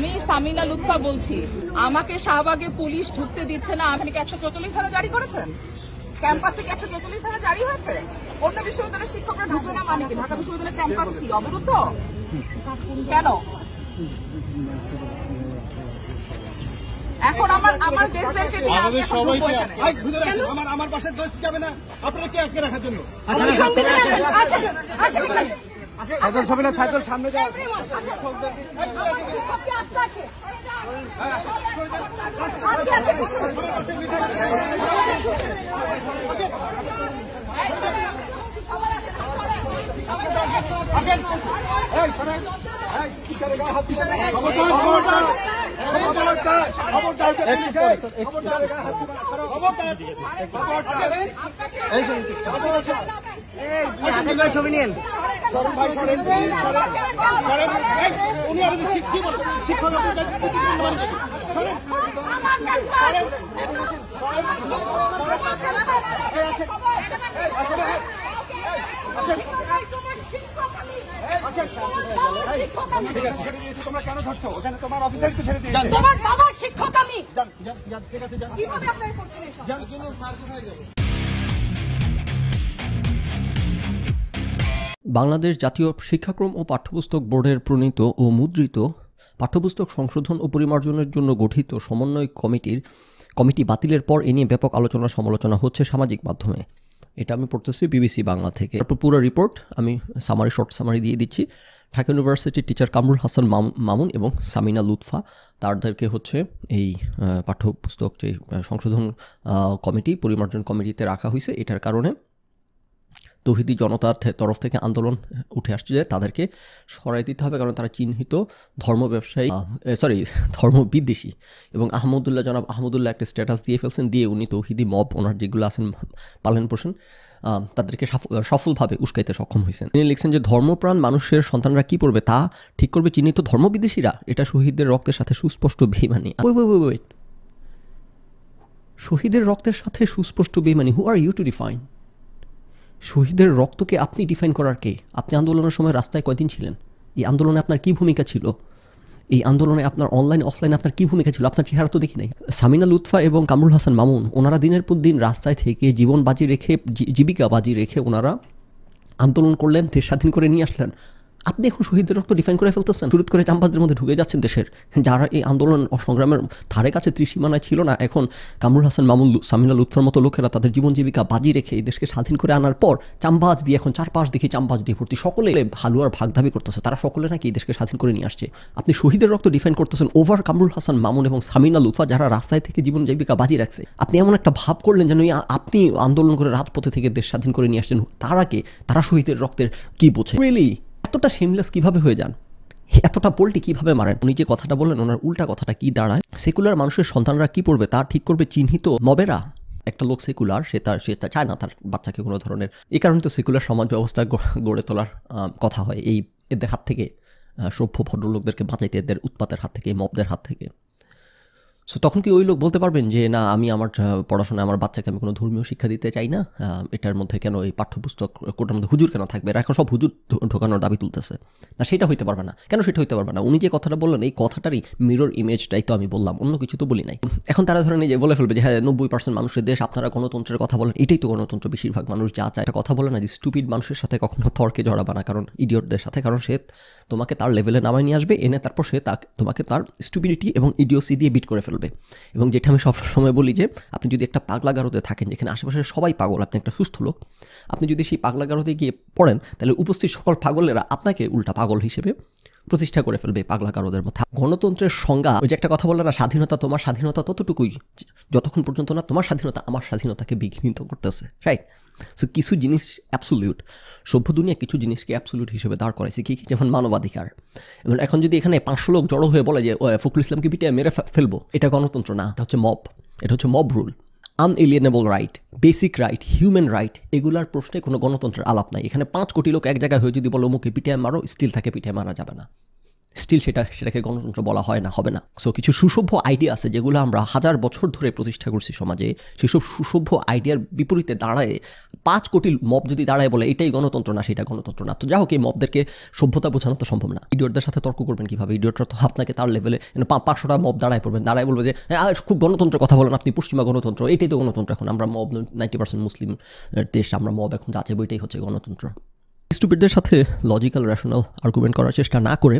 আমি সামিনা লুৎফা বলছি আমাকে শাহবাগে পুলিশ ঢুকতে দিচ্ছে না আপনি কি একশো চৌচল্লিশ ধারা জারি করেছেন ক্যাম্পাসে কি একশো চৌচল্লিশ ধারা জারি হয়েছে অন্য বিশ্ববিদ্যালয়ের শিক্ষকরা ঢুকবে না মানে কি ঢাকা বিশ্ববিদ্যালয়ের ক্যাম্পাস কি অবরুদ্ধ কেন আমার আমার পাশে যাবে না আপনারা কে আটকে রাখার জন্য আচ্ছা, আচ্ছা, সাইকেল ছবি না সাইকেল সামনে যাওয়া ছবি নিন উনি আমাদের শিক্ষক শিক্ষক সরেন বাংলাদেশ জাতীয় শিক্ষাক্রম ও পাঠ্যপুস্তক বোর্ডের প্রণীত ও মুদ্রিত পাঠ্যপুস্তক সংশোধন ও পরিমার্জনের জন্য গঠিত সমন্বয় কমিটির কমিটি বাতিলের পর এ নিয়ে ব্যাপক আলোচনা সমালোচনা হচ্ছে সামাজিক মাধ্যমে এটা আমি পড়তেছি বিবিসি বাংলা থেকে তারপর পুরো রিপোর্ট আমি সামারি শর্ট সামারি দিয়ে দিচ্ছি ঢাকা ইউনিভার্সিটির টিচার কামরুল হাসান মামুন এবং সামিনা লুৎফা তাদেরকে হচ্ছে এই পাঠ্যপুস্তক যে সংশোধন কমিটি পরিমার্জন কমিটিতে রাখা হয়েছে এটার কারণে তৌহিদি জনতার তরফ থেকে আন্দোলন উঠে আসছে যে তাদেরকে সরাই দিতে হবে কারণ তারা চিহ্নিত ধর্ম ব্যবসায়ী সরি ধর্ম বিদ্বেষী এবং আহমদুল্লাহ জনাব আহমদুল্লাহ একটা স্ট্যাটাস দিয়ে ফেলছেন দিয়ে উনি তৌহিদি মব ওনার যেগুলো আছেন পালন পোষণ তাদেরকে সফলভাবে উস্কাইতে সক্ষম হয়েছেন তিনি লিখছেন যে ধর্মপ্রাণ মানুষের সন্তানরা কি করবে তা ঠিক করবে চিহ্নিত ধর্মবিদেশীরা এটা শহীদদের রক্তের সাথে সুস্পষ্ট বেমানি শহীদের রক্তের সাথে সুস্পষ্ট বেমানি who are you to define শহীদের রক্তকে আপনি ডিফাইন করার কে আপনি আন্দোলনের সময় রাস্তায় কয়দিন ছিলেন এই আন্দোলনে আপনার কী ভূমিকা ছিল এই আন্দোলনে আপনার অনলাইন অফলাইনে আপনার কী ভূমিকা ছিল আপনার চেহারা তো দেখি নাই সামিনা লুৎফা এবং কামরুল হাসান মামুন ওনারা দিনের পর দিন রাস্তায় থেকে জীবন বাজি রেখে জীবিকা বাজি রেখে ওনারা আন্দোলন করলেন দেশ স্বাধীন করে নিয়ে আসলেন আপনি এখন শহীদদের রক্ত ডিফাইন করে ফেলতেছেন শুরু করে চাম্পাসদের মধ্যে ঢুকে যাচ্ছেন দেশের যারা এই আন্দোলন ও সংগ্রামের ধারে কাছে ত্রিসীমানায় ছিল না এখন কামরুল হাসান মামুন সামিনা লুৎফর মতো লোকেরা তাদের জীবন জীবিকা বাজি রেখে এই দেশকে স্বাধীন করে আনার পর চাম্বাজ দিয়ে এখন চারপাশ দিকে চাম্বাজ দিয়ে ভর্তি সকলে হালুয়ার ভাগ দাবি করতেছে তারা সকলে নাকি এই দেশকে স্বাধীন করে নিয়ে আসছে আপনি শহীদের রক্ত ডিফাইন করতেছেন ওভার কামরুল হাসান মামুন এবং সামিনাল উৎফা যারা রাস্তায় থেকে জীবন জীবিকা বাজি রাখছে আপনি এমন একটা ভাব করলেন যেন আপনি আন্দোলন করে রাজপথে থেকে দেশ স্বাধীন করে নিয়ে আসছেন তারাকে তারা শহীদের রক্তের কি বোঝে এতটা সেমলেস কিভাবে হয়ে যান এতটা পোল্টি কিভাবে মারেন উনি যে কথাটা বললেন ওনার উল্টা কথাটা কি দাঁড়ায় সেকুলার মানুষের সন্তানরা কি পড়বে তা ঠিক করবে চিহ্নিত মবেরা একটা লোক সেকুলার সে তার সে চায় না তার বাচ্চাকে কোনো ধরনের এই কারণে তো সেকুলার সমাজ ব্যবস্থা গড়ে তোলার কথা হয় এই এদের হাত থেকে সভ্য ভদ্রলোকদেরকে বাঁচাইতে এদের উৎপাতের হাত থেকে মবদের হাত থেকে সো তখন কি ওই লোক বলতে পারবেন যে না আমি আমার পড়াশোনায় আমার বাচ্চাকে আমি কোনো ধর্মীয় শিক্ষা দিতে চাই না এটার মধ্যে কেন এই পাঠ্যপুস্তক কোটার মধ্যে হুজুর কেন থাকবে এখন সব হুজুর ঢোকানোর দাবি তুলতেছে না সেটা হইতে পারবে না কেন সেটা হইতে পারবে না উনি যে কথাটা বললেন এই কথাটারই মিরর ইমেজটাই তো আমি বললাম অন্য কিছু তো বলি নাই এখন তারা ধরেন যে বলে ফেলবে যে হ্যাঁ নব্বই পার্সেন্ট মানুষের দেশ আপনারা গণতন্ত্রের কথা বলেন এটাই তো গণতন্ত্র বেশিরভাগ মানুষ যা চায় এটা কথা বলে না যে স্টুপিড মানুষের সাথে কখনো তর্কে জড়াবে না কারণ ইডিওটদের সাথে কারণ সে তোমাকে তার লেভেলে নামায় নিয়ে আসবে এনে তারপর সে তোমাকে তার স্টুপিডিটি এবং ইডিওসি দিয়ে বিট করে ফেলবে চলবে এবং যেটা আমি সবসময় বলি যে আপনি যদি একটা পাগলা গারোতে থাকেন যেখানে আশেপাশে সবাই পাগল আপনি একটা সুস্থ লোক আপনি যদি সেই পাগলা গারোতে গিয়ে পড়েন তাহলে উপস্থিত সকল পাগলেরা আপনাকে উল্টা পাগল হিসেবে প্রতিষ্ঠা করে ফেলবে কারোদের মধ্যে গণতন্ত্রের সংজ্ঞা ওই যে একটা কথা বললে না স্বাধীনতা তোমার স্বাধীনতা ততটুকুই যতক্ষণ পর্যন্ত না তোমার স্বাধীনতা আমার স্বাধীনতাকে বিঘ্নিত করতেছে রাইট সো কিছু জিনিস অ্যাবসোলিউট সভ্য দুনিয়া কিছু জিনিসকে অ্যাবসোলিউট হিসেবে দাঁড় করাইছে কি যেমন মানবাধিকার এবং এখন যদি এখানে পাঁচশো লোক জড়ো হয়ে বলে যে ফখরুল ইসলামকে পিটিয়ে মেরে ফেলবো এটা গণতন্ত্র না এটা হচ্ছে মব এটা হচ্ছে mob rule unalienable right basic right human right এগুলার প্রশ্নে কোনো গণতন্ত্রের আলাপ নাই এখানে পাঁচ কোটি লোক এক জায়গায় হয়ে যদি বলো মুখে পিঠে মারো স্টিল থাকে পিঠে মারা যাবে না স্টিল সেটা সেটাকে গণতন্ত্র বলা হয় না হবে না সো কিছু সুসভ্য আইডিয়া আছে যেগুলো আমরা হাজার বছর ধরে প্রতিষ্ঠা করছি সমাজে সেসব সুসভ্য আইডিয়ার বিপরীতে দাঁড়ায় পাঁচ কোটি মব যদি দাঁড়ায় বলে এটাই গণতন্ত্র না সেটা গণতন্ত্র না তো যা হোক এই মবদেরকে সভ্যতা বোঝানো তো সম্ভব না ইডিয়টদের সাথে তর্ক করবেন কীভাবে ইডিয়টরা তো আপনাকে তার লেভেলে মানে পাঁচশোটা মব দাঁড়ায় পড়বেন দাঁড়ায় বলবে যে হ্যাঁ, খুব গণতন্ত্র কথা বলেন আপনি পশ্চিমা গণতন্ত্র এটাই তো গণতন্ত্র এখন আমরা মব নাইনটি পার্সেন্ট মুসলিম দেশ আমরা মব এখন যাচ্ছে বইটাই হচ্ছে গণতন্ত্র স্টুপিডদের সাথে লজিক্যাল র্যাশনাল আর্গুমেন্ট করার চেষ্টা না করে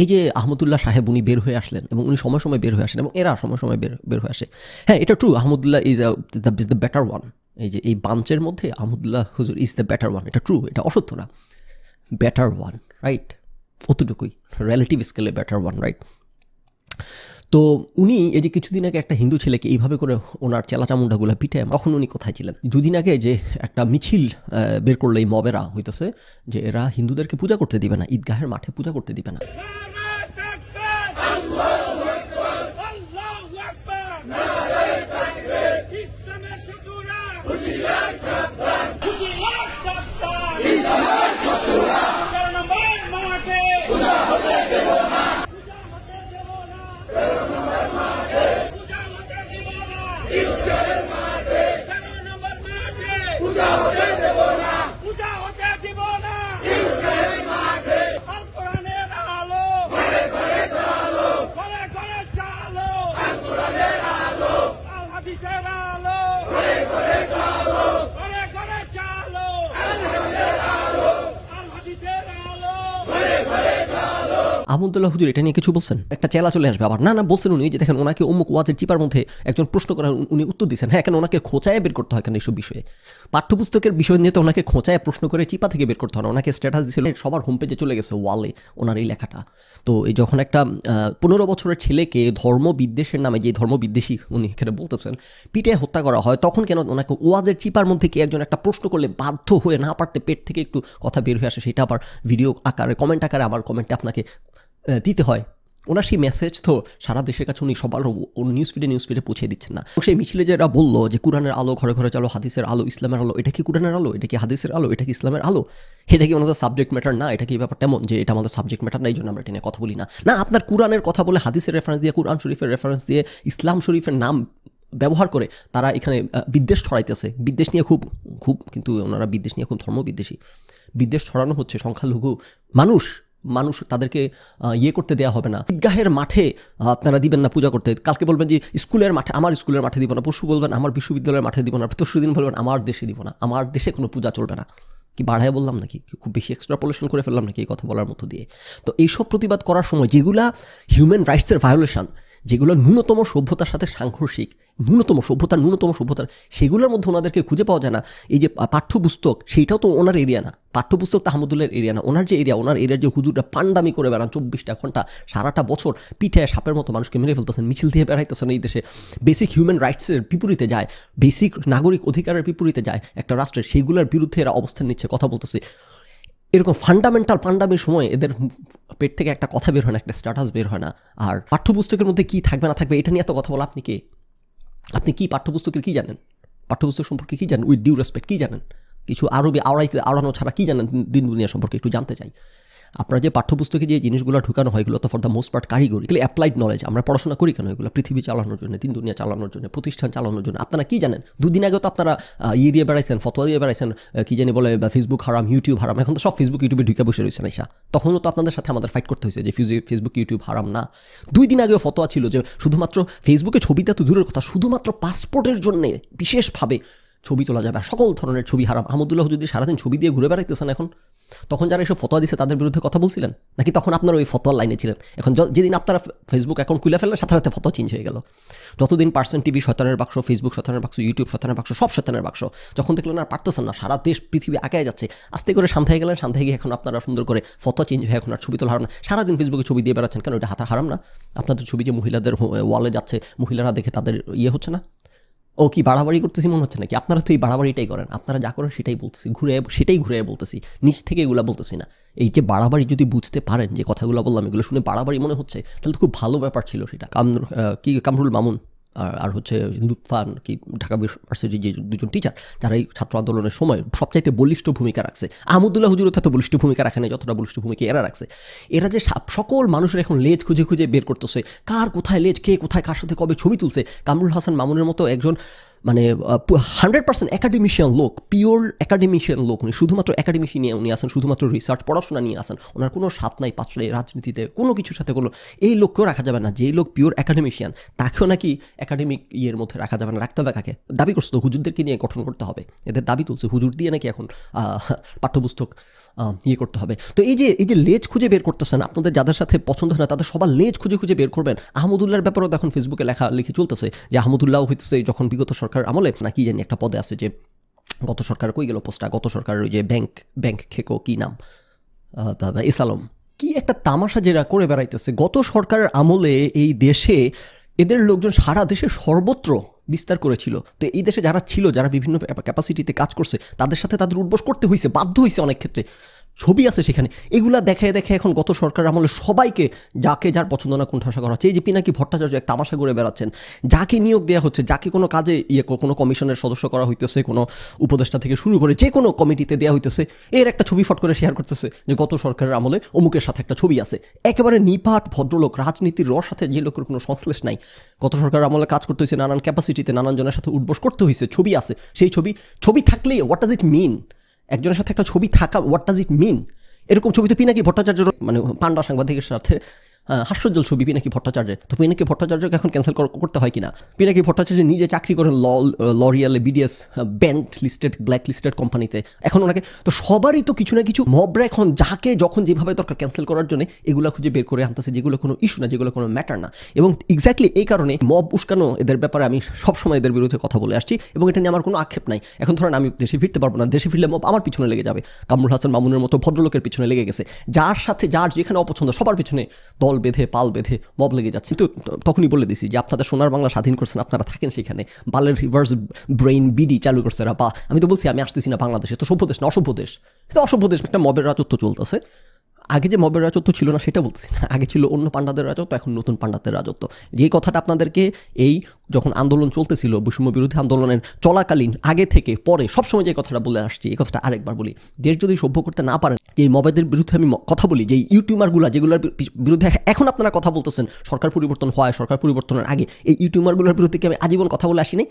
এই যে আহমদুল্লাহ সাহেব উনি বের হয়ে আসলেন এবং উনি সময় সময় বের হয়ে আসেন এবং এরা সময় সময় বের বের হয়ে আসে হ্যাঁ এটা true Ahmadullah is the is the better one এই যে এই বাঞ্চের মধ্যে আহমদুল্লাহ হুজুর ইজ দ্য বেটার ওয়ান এটা ট্রু এটা অসত্য না বেটার ওয়ান রাইট অতটুকুই রিলেটিভ স্কেলে বেটার ওয়ান রাইট তো উনি এই যে কিছুদিন আগে একটা হিন্দু ছেলেকে এইভাবে করে ওনার চেলাচামুন্ডাগুলো পিঠে তখন উনি কোথায় ছিলেন দুদিন আগে যে একটা মিছিল বের করলো এই মবেরা হইতেছে যে এরা হিন্দুদেরকে পূজা করতে দিবে না ঈদগাহের মাঠে পূজা করতে দিবে না রহমতুল্লাহ হুজুর এটা নিয়ে কিছু বলছেন একটা চেলা চলে আসবে আবার না না বলছেন উনি যে দেখেন ওনাকে অমুক ওয়াজের চিপার মধ্যে একজন প্রশ্ন করার উনি উত্তর দিচ্ছেন হ্যাঁ কেন ওনাকে খোঁচায় বের করতে হয় কেন এইসব বিষয়ে পাঠ্যপুস্তকের বিষয় নিয়ে তো ওনাকে খোঁচায় প্রশ্ন করে চিপা থেকে বের করতে হয় ওনাকে স্ট্যাটাস দিয়েছিল সবার হোম পেজে চলে গেছে ওয়ালে ওনার এই লেখাটা তো এই যখন একটা পনেরো বছরের ছেলেকে ধর্ম বিদ্বেষের নামে যে ধর্ম বিদ্বেষী উনি এখানে বলতেছেন পিটে হত্যা করা হয় তখন কেন ওনাকে ওয়াজের চিপার মধ্যে কি একজন একটা প্রশ্ন করলে বাধ্য হয়ে না পারতে পেট থেকে একটু কথা বের হয়ে আসে সেটা আবার ভিডিও আকারে কমেন্ট আকারে আবার কমেন্টে আপনাকে দিতে হয় ওনার সেই মেসেজ তো সারা দেশের কাছে উনি সবার নিউজ ফিডে নিউজ ফিডে পৌঁছে দিচ্ছেন না সেই মিছিলে যারা বললো যে কোরআনের আলো ঘরে ঘরে চলো হাদিসের আলো ইসলামের আলো এটা কি কোরআনের আলো এটা কি হাদিসের আলো এটা কি ইসলামের আলো এটা কি ওনাদের সাবজেক্ট ম্যাটার না এটা কি ব্যাপার তেমন যে এটা আমাদের সাবজেক্ট ম্যাটার না এই জন্য আমরা এটা নিয়ে কথা বলি না না আপনার কোরআনের কথা বলে হাদিসের রেফারেন্স দিয়ে কোরআন শরীফের রেফারেন্স দিয়ে ইসলাম শরীফের নাম ব্যবহার করে তারা এখানে বিদ্বেষ ছড়াইতেছে বিদ্বেষ নিয়ে খুব খুব কিন্তু ওনারা বিদ্বেষ নিয়ে খুব ধর্মবিদ্বেষী বিদ্বেষ ছড়ানো হচ্ছে সংখ্যালঘু মানুষ মানুষ তাদেরকে ইয়ে করতে দেওয়া হবে না ঈদগাহের মাঠে আপনারা দিবেন না পূজা করতে কালকে বলবেন যে স্কুলের মাঠে আমার স্কুলের মাঠে দিব না পরশু বলবেন আমার বিশ্ববিদ্যালয়ের মাঠে দিব না পরশু দিন বলবেন আমার দেশে দিব না আমার দেশে কোনো পূজা চলবে না কি বাড়ায় বললাম নাকি খুব বেশি এক্সট্রাপোলেশন করে ফেললাম নাকি এই কথা বলার মতো দিয়ে তো এইসব প্রতিবাদ করার সময় যেগুলা হিউম্যান রাইটসের ভায়োলেশন যেগুলো ন্যূনতম সভ্যতার সাথে সাংঘর্ষিক ন্যূনতম সভ্যতার ন্যূনতম সভ্যতার সেগুলোর মধ্যে ওনাদেরকে খুঁজে পাওয়া যায় না এই যে পাঠ্যপুস্তক সেইটাও তো ওনার এরিয়া না পাঠ্যপুস্তক তাহমুদুল্লের এরিয়া না ওনার যে এরিয়া ওনার এরিয়ার যে হুজুরটা পান্ডামি করে বেড়ান চব্বিশটা ঘন্টা সারাটা বছর পিঠে সাপের মতো মানুষকে মেরে ফেলতেছেন মিছিল দিয়ে বেড়াইতেছেন এই দেশে বেসিক হিউম্যান রাইটসের বিপরীতে যায় বেসিক নাগরিক অধিকারের বিপরীতে যায় একটা রাষ্ট্রের সেইগুলোর বিরুদ্ধে এরা অবস্থান নিচ্ছে কথা বলতেছে এরকম ফান্ডামেন্টাল পান্ডামের সময় এদের পেট থেকে একটা কথা বের হয় না একটা স্ট্যাটাস বের হয় না আর পাঠ্যপুস্তকের মধ্যে কী থাকবে না থাকবে এটা নিয়ে এত কথা বলা আপনি কে আপনি কী পাঠ্যপুস্তকের কী জানেন পাঠ্যপুস্তক সম্পর্কে কী জানেন উইথ ডিউ রেসপেক্ট কী জানেন কিছু আরবি আওড়াই আওড়ানো ছাড়া কী জানেন দিন দুনিয়া সম্পর্কে একটু জানতে চাই আপনার যে পাঠ্যপুস্তকে যে জিনিসগুলো ঢুকানো হয় এগুলো তো ফর দ্য মোস্ট পার্ট কারিগরি এগুলো অ্যাপ্লাইড নলেজ আমরা পড়াশোনা করি কেন এগুলো পৃথিবী চালানোর জন্য দিন দুনিয়া চালানোর জন্য প্রতিষ্ঠান চালানোর জন্য আপনারা কি জানেন দুদিন আগে তো আপনারা ইয়ে দিয়ে বেড়াইছেন ফতোয়া দিয়ে বেড়াইছেন কি জানি বলে ফেসবুক হারাম ইউটিউব হারাম এখন তো সব ফেসবুক ইউটিউবে ঢুকে বসে রয়েছেন এসা তখনও তো আপনাদের সাথে আমাদের ফাইট করতে হয়েছে যে ফেসবুক ইউটিউব হারাম না দুই দিন আগেও ফতোয়া ছিল যে শুধুমাত্র ফেসবুকে ছবিটা তো দূরের কথা শুধুমাত্র পাসপোর্টের জন্যে বিশেষভাবে ছবি তোলা যাবে সকল ধরনের ছবি হারাম আহমদুল্লাহ যদি সারাদিন ছবি দিয়ে ঘুরে বেড়াইতেছেন এখন তখন যারা এসব ফতোয়া দিচ্ছে তাদের বিরুদ্ধে কথা বলছিলেন নাকি তখন আপনারা ওই ফতোয়ার লাইনে ছিলেন এখন যেদিন আপনারা ফেসবুক অ্যাকাউন্ট খুলে ফেললেন সাথে সাথে ফতোয়া চেঞ্জ হয়ে গেল যতদিন পার্সেন্ট টিভি শতানের বাক্স ফেসবুক শতানের বাক্স ইউটিউব শতানের বাক্স সব শতানের বাক্স যখন দেখলেন আর পারতেছেন না সারা দেশ পৃথিবী আঁকায় যাচ্ছে আস্তে করে শান্ত হয়ে গেলেন শান্ত হয়ে গিয়ে এখন আপনারা সুন্দর করে ফতোয়া চেঞ্জ হয়ে এখন আর ছবি তোলা হারাম না সারাদিন ফেসবুকে ছবি দিয়ে বেড়াচ্ছেন কেন ওইটা হাতা হারাম না আপনাদের ছবি যে মহিলাদের ওয়ালে যাচ্ছে মহিলারা দেখে তাদের ইয়ে হচ্ছে না ও কি বাড়াবাড়ি করতেছি মনে হচ্ছে নাকি আপনারা তো এই বাড়াবাড়িটাই করেন আপনারা যা করেন সেটাই বলতেছি ঘুরে সেটাই ঘুরে বলতেছি নিচ থেকে এগুলো বলতেছি না এই যে বাড়াবাড়ি যদি বুঝতে পারেন যে কথাগুলো বললাম এগুলো শুনে বাড়াবাড়ি মনে হচ্ছে তাহলে তো খুব ভালো ব্যাপার ছিল সেটা কামরুল কি কামরুল মামুন আর হচ্ছে লুৎফান কি ঢাকা ইউনিভার্সিটির যে দুজন টিচার যারা এই ছাত্র আন্দোলনের সময় সবচাইতে বলিষ্ঠ ভূমিকা রাখছে আহমদুল্লাহ হুজুর তত বলিষ্ঠ ভূমিকা রাখে না যতটা বলিষ্ঠ ভূমিকা এরা রাখছে এরা যে সকল মানুষের এখন লেজ খুঁজে খুঁজে বের করতেছে কার কোথায় লেজ কে কোথায় কার সাথে কবে ছবি তুলছে কামরুল হাসান মামুনের মতো একজন মানে হান্ড্রেড পার্সেন্ট অ্যাকাডেমিশিয়ান লোক পিওর অ্যাকাডেমিশিয়ান লোক উনি শুধুমাত্র একাডেমিশি নিয়ে উনি আসেন শুধুমাত্র রিসার্চ পড়াশোনা নিয়ে আসেন ওনার কোনো স্বাদ নাই পাত্রে রাজনীতিতে কোনো কিছুর সাথে কোনো এই লোককেও রাখা যাবে না যেই লোক পিওর অ্যাকাডেমিশিয়ান তাকেও নাকি একাডেমিক ইয়ের মধ্যে রাখা যাবে না রাখতে হবে কাকে দাবি করছে তো হুজুরদেরকে নিয়ে গঠন করতে হবে এদের দাবি তুলছে হুজুর দিয়ে নাকি এখন পাঠ্যপুস্তক ইয়ে করতে হবে তো এই যে এই যে লেজ খুঁজে বের করতেছেন আপনাদের যাদের সাথে পছন্দ হয় না তাদের সবার লেজ খুঁজে খুঁজে বের করবেন আহমদুল্লাহর ব্যাপারেও এখন ফেসবুকে লেখা লিখে চলতেছে যে আহমদুল্লাহ হইতেছে যখন বিগত সরকার আমলে নাকি জানি একটা পদে আছে যে গত সরকার কই গেল পোস্টটা গত সরকার ওই যে ব্যাংক ব্যাংক খেকো কী নাম ইসালম কি একটা তামাশা যেটা করে বেড়াইতেছে গত সরকারের আমলে এই দেশে এদের লোকজন সারা দেশে সর্বত্র বিস্তার করেছিল তো এই দেশে যারা ছিল যারা বিভিন্ন ক্যাপাসিটিতে কাজ করছে তাদের সাথে তাদের উঠবোস করতে হয়েছে বাধ্য হয়েছে অনেক ক্ষেত্রে ছবি আছে সেখানে এগুলা দেখায় দেখে এখন গত সরকার আমলে সবাইকে যাকে যার পছন্দ না কোণঠাসা করা হচ্ছে এই যে পিনাকি ভট্টাচার্য এক তামাশা করে বেড়াচ্ছেন যাকে নিয়োগ দেওয়া হচ্ছে যাকে কোনো কাজে ইয়ে কোনো কমিশনের সদস্য করা হইতেছে কোনো উপদেষ্টা থেকে শুরু করে যে কোনো কমিটিতে দেওয়া হইতেছে এর একটা ছবি ফট করে শেয়ার করতেছে যে গত সরকারের আমলে অমুকের সাথে একটা ছবি আছে একেবারে নিপাট ভদ্রলোক রাজনীতির রস সাথে যে লোকের কোনো সংশ্লেষ নাই গত সরকারের আমলে কাজ করতে হয়েছে নানান ক্যাপাসিটিতে নানান জনের সাথে উদ্বোস করতে হয়েছে ছবি আছে সেই ছবি ছবি থাকলেই হোয়াট ডাজ ইট মিন একজনের সাথে একটা ছবি থাকা হোয়াট ডাজ ইট মিন এরকম ছবি তো পিনাকি ভট্টাচার্য মানে পান্ডা সাংবাদিকের সাথে হাস্যজ্জ্বল ছবি পিনাকি ভট্টাচার্যের তো পিনাকি ভট্টাচার্যকে এখন ক্যান্সেল করতে হয় কিনা পিনাকি ভট্টাচার্য নিজে চাকরি করেন ল লরিয়ালে B D S banned listed black listed কোম্পানিতে এখন ওনাকে তো সবারই তো কিছু না কিছু মবরা এখন যাকে যখন যেভাবে দরকার ক্যান্সেল করার জন্য এগুলো খুঁজে বের করে আনতেছে যেগুলো কোনো ইস্যু না যেগুলো কোনো ম্যাটার না এবং এক্স্যাক্টলি এই কারণে মব উস্কানো এদের ব্যাপারে আমি সবসময় এদের বিরুদ্ধে কথা বলে আসছি এবং এটা নিয়ে আমার কোনো আক্ষেপ নাই এখন ধরেন আমি দেশে ফিরতে পারবো না দেশে ফিরলে মব আমার পিছনে লেগে যাবে কামরুল হাসান মামুনের মতো ভদ্রলোকের পিছনে লেগে গেছে যার সাথে যার যেখানে অপছন্দ সবার পিছনে দল দল বেঁধে পাল বেঁধে মব লেগে যাচ্ছে কিন্তু তখনই বলে দিছি যে আপনাদের সোনার বাংলা স্বাধীন করছেন আপনারা থাকেন সেখানে বালের রিভার্স ব্রেইন বিডি চালু করছে বা আমি তো বলছি আমি আসতেছি না বাংলাদেশে তো সভ্য দেশ না অসভ্য দেশ তো অসভ্য দেশ একটা মবের রাজত্ব চলতেছে আগে যে মবের রাজত্ব ছিল না সেটা বলতেছি না আগে ছিল অন্য পাণ্ডাদের রাজত্ব এখন নতুন পাণ্ডাদের রাজত্ব যে কথাটা আপনাদেরকে এই যখন আন্দোলন চলতেছিল বৈষম্য বিরোধী আন্দোলনের চলাকালীন আগে থেকে পরে সবসময় যে কথাটা বলে আসছি এই কথাটা আরেকবার বলি দেশ যদি সভ্য করতে না পারেন যে মবেদের বিরুদ্ধে আমি কথা বলি যে ইউটিউবারগুলো যেগুলোর বিরুদ্ধে এখন আপনারা কথা বলতেছেন সরকার পরিবর্তন হয় সরকার পরিবর্তনের আগে এই ইউটিউবারগুলোর বিরুদ্ধে কি আমি আজীবন কথা বলে আসিনি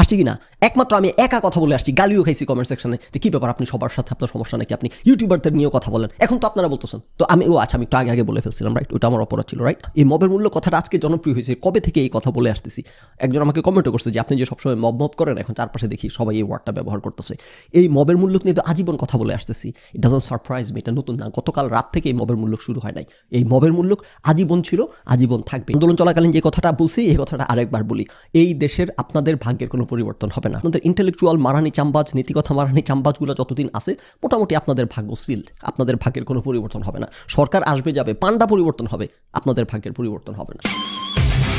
আসছি কি না একমাত্র আমি একা কথা বলে আসছি গালিও খাইছি কমেন্ট সেকশনে যে কী ব্যাপার আপনি সবার সাথে আপনার সমস্যা নাকি আপনি ইউটিউবারদের নিয়েও কথা বলেন এখন তো আপনারা বলতেছেন তো আমি ও আচ্ছা আমি একটু আগে আগে বলে ফেলছিলাম রাইট ওটা আমার অপরাধ ছিল রাইট এই মবের মূল্য কথাটা আজকে জনপ্রিয় হয়েছে কবে থেকে এই কথা বলে আসতেছি একজন আমাকে কমেন্টও করছে যে আপনি যে সবসময় মব মব করেন এখন চারপাশে দেখি সবাই এই ওয়ার্ডটা ব্যবহার করতেছে এই মবের মূল্য নিয়ে তো আজীবন কথা বলে আসতেছি ইট ডাজন সারপ্রাইজ মি এটা নতুন না গতকাল রাত থেকে এই মবের মূল্য শুরু হয় নাই এই মবের মূল্য আজীবন ছিল আজীবন থাকবে আন্দোলন চলাকালীন যে কথাটা বলছি এই কথাটা আরেকবার বলি এই দেশের আপনাদের ভাগ্যের কোনো পরিবর্তন হবে না আপনাদের ইন্টেলেকচুয়াল মারানি চাম্বাজ নীতিকথা মারানি চাম্বাজগুলো যতদিন আছে মোটামুটি আপনাদের ভাগ্য আপনাদের ভাগ্যের কোনো পরিবর্তন হবে না সরকার আসবে যাবে পান্ডা পরিবর্তন হবে আপনাদের ভাগ্যের পরিবর্তন হবে না